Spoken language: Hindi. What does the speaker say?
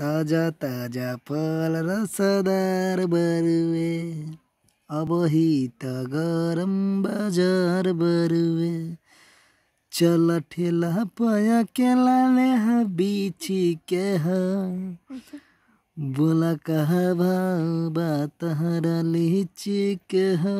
ताजा ताजा फल रसदार बरुए ही त गरम बजार बरुए चल ठेला पया केला ने बीची के बोला कहा भाव बात हरा लीची के ह